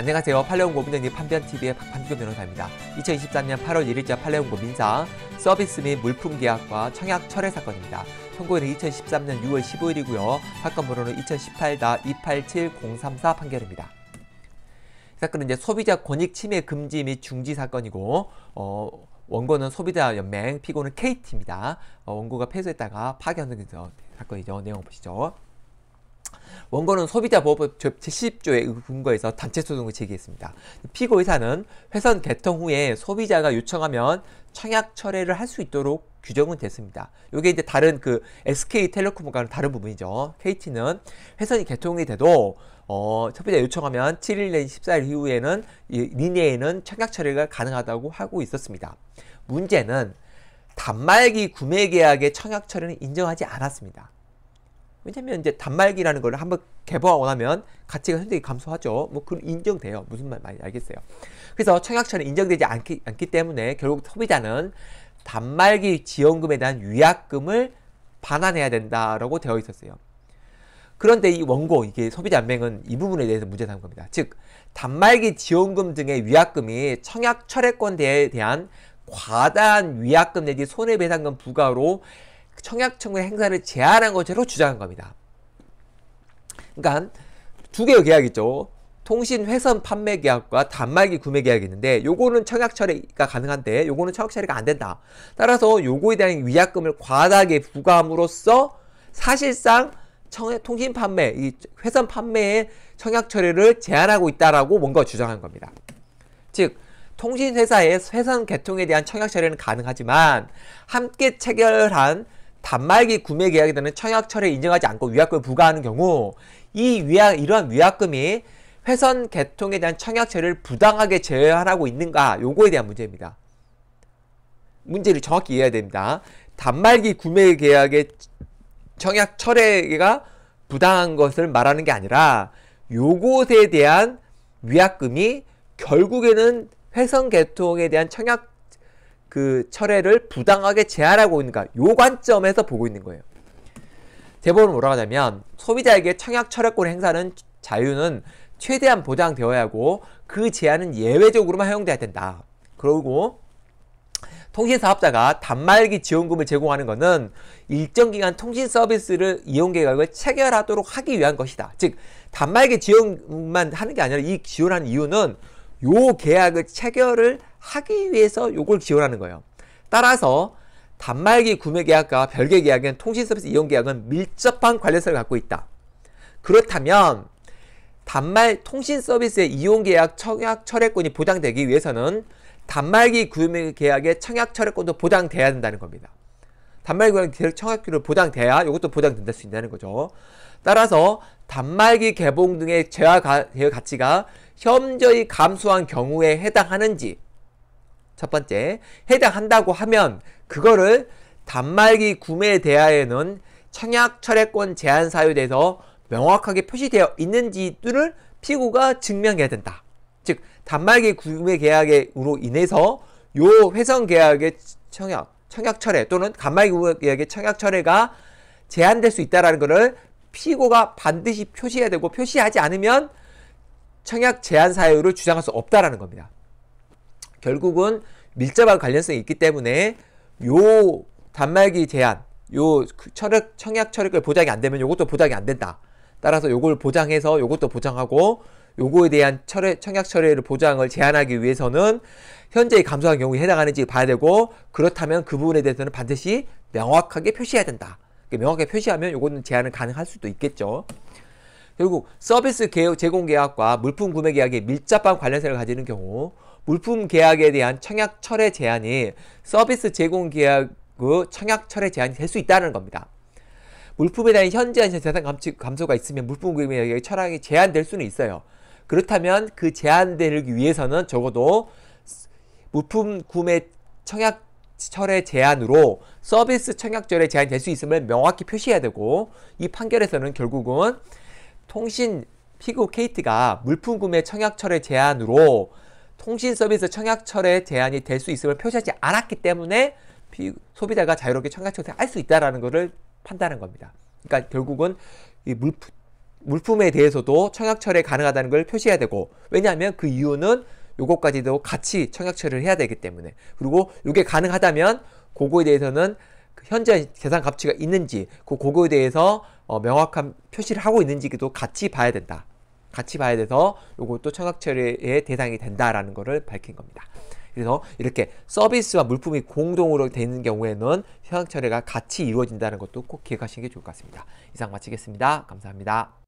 안녕하세요. 팔레온고민정립 판변TV의 박판규 변호사입니다. 2023년 8월 1일자 팔레온고민상 서비스 및 물품 계약과 청약 철회 사건입니다. 선고일은 2013년 6월 15일이고요. 사건 번호는 2018-287034 판결입니다. 사건은 이제 소비자 권익 침해 금지 및 중지 사건이고 어, 원고는 소비자 연맹, 피고는 KT입니다. 어, 원고가 패소했다가 파기한 사건이죠. 내용 보시죠. 원고는 소비자 보호법 제10조에 근거해서 단체 소송을 제기했습니다. 피고 의사는 회선 개통 후에 소비자가 요청하면 청약 철회를 할 수 있도록 규정은 됐습니다. 이게 이제 다른 그 SK텔레콤과는 다른 부분이죠. KT는 회선이 개통이 돼도 어, 소비자 요청하면 7일 내지 14일 이후에는 이 리니에는 청약 처리가 가능하다고 하고 있었습니다. 문제는 단말기 구매 계약의 청약 처리는 인정하지 않았습니다. 왜냐면 이제 단말기라는 걸 한번 개보하고 나면 가치가 현저히 감소하죠. 뭐그 인정돼요. 무슨 말 많이 알겠어요. 그래서 청약차는 인정되지 않기, 않기 때문에 결국 소비자는 단말기 지원금에 대한 위약금을 반환해야 된다라고 되어 있었어요. 그런데 이 원고, 이게 소비자연맹은 이 부분에 대해서 문제 삼은 겁니다. 즉, 단말기 지원금 등의 위약금이 청약 철회권에 대한 과다한 위약금 내지 손해배상금 부과로 청약청구의 행사를 제한한 것으로 주장한 겁니다. 그러니까 두 개의 계약이 있죠. 통신 회선 판매 계약과 단말기 구매 계약이 있는데 요거는 청약 처리가 가능한데 요거는 청약 처리가 안 된다. 따라서 요거에 대한 위약금을 과다하게 부과함으로써 사실상 청, 통신 판매, 이 회선 판매의 청약 처리를 제한하고 있다라고 뭔가 주장한 겁니다. 즉 통신회사의 회선 개통에 대한 청약 처리는 가능하지만 함께 체결한 단말기 구매 계약에 대한 청약철에 인정하지 않고 위약금을 부과하는 경우 이 위약 이러한 위약금이 회선 개통에 대한 청약철를 부당하게 제외하고 있는가 요거에 대한 문제입니다. 문제를 정확히 이해해야 됩니다. 단말기 구매 계약의 청약 철회가 부당한 것을 말하는 게 아니라 요것에 대한 위약금이 결국에는 회선 개통에 대한 청약 그 철회를 부당하게 제한하고 있는가 요 관점에서 보고 있는 거예요. 대법원은 뭐라고 하냐면 소비자에게 청약 철회권행사는 자유는 최대한 보장되어야 하고 그 제한은 예외적으로만 허용돼야 된다. 그러고 통신사업자가 단말기 지원금을 제공하는 것은 일정 기간 통신 서비스를 이용 계획을 체결하도록 하기 위한 것이다. 즉 단말기 지원만 하는 게 아니라 이 지원하는 이유는 요 계약을 체결을 하기 위해서 요걸 지원하는 거예요. 따라서 단말기 구매 계약과 별개 계약은 통신 서비스 이용 계약은 밀접한 관련성을 갖고 있다. 그렇다면 단말 통신 서비스의 이용 계약 청약 철회권이 보장되기 위해서는 단말기 구매 계약의 청약 철회권도 보장돼야 된다는 겁니다. 단말기 계약 청약료를 보장돼야 이것도 보장된다 수 있다는 거죠. 따라서 단말기 개봉 등의 재화 가치가 현저히 감소한 경우에 해당하는지 첫 번째, 해당한다고 하면 그거를 단말기 구매 에대하여는 청약 철회권 제한 사유에서 명확하게 표시되어 있는지를 피고가 증명해야 된다. 즉 단말기 구매 계약으로 인해서 요 회선 계약의 청약, 청약 철회 또는 단말기 구매 계약의 청약 철회가 제한될 수 있다라는 것을 피고가 반드시 표시해야 되고 표시하지 않으면 청약 제한 사유를 주장할 수 없다라는 겁니다. 결국은 밀접한 관련성이 있기 때문에 요 단말기 제한, 요철학 그 청약 철액을 보장이 안 되면 요것도 보장이 안 된다. 따라서 요걸 보장해서 요것도 보장하고 요거에 대한 철회, 청약 철회를 보장을 제한하기 위해서는 현재의 감소한 경우에 해당하는지 봐야 되고 그렇다면 그 부분에 대해서는 반드시 명확하게 표시해야 된다. 그러니까 명확하게 표시하면 요거는 제한을 가능할 수도 있겠죠. 결국 서비스 제공 계약과 물품 구매 계약에 밀접한 관련성을 가지는 경우 물품 계약에 대한 청약 철회 제한이 서비스 제공 계약 의 그 청약 철회 제한이 될 수 있다는 겁니다. 물품에 대한 현저한 재산 감소, 가 있으면 물품 금액의 철학이 제한될 수는 있어요. 그렇다면 그 제한되기 위해서는 적어도 물품 구매 청약 철회 제한으로 서비스 청약 절에 제한될 수 있음을 명확히 표시해야 되고 이 판결에서는 결국은 통신 피고 케이트가 물품 구매 청약 철회 제한으로 통신 서비스 청약철회 제한이 될 수 있음을 표시하지 않았기 때문에 피, 소비자가 자유롭게 청약 철회 할수 있다라는 것을 판단한 겁니다. 그러니까 결국은 이 물품, 물품에 대해서도 청약철회 가능하다는 걸 표시해야 되고 왜냐하면 그 이유는 요것까지도 같이 청약철회를 해야 되기 때문에 그리고 요게 가능하다면 고거에 대해서는 그 현재 계산 가치가 있는지 그 고거에 대해서 어, 명확한 표시를 하고 있는지도 같이 봐야 된다. 같이 봐야 돼서 이것도 청약 처리의 대상이 된다라는 것을 밝힌 겁니다. 그래서 이렇게 서비스와 물품이 공동으로 되는 경우에는 청약 처리가 같이 이루어진다는 것도 꼭 기억하시는 게 좋을 것 같습니다. 이상 마치겠습니다. 감사합니다.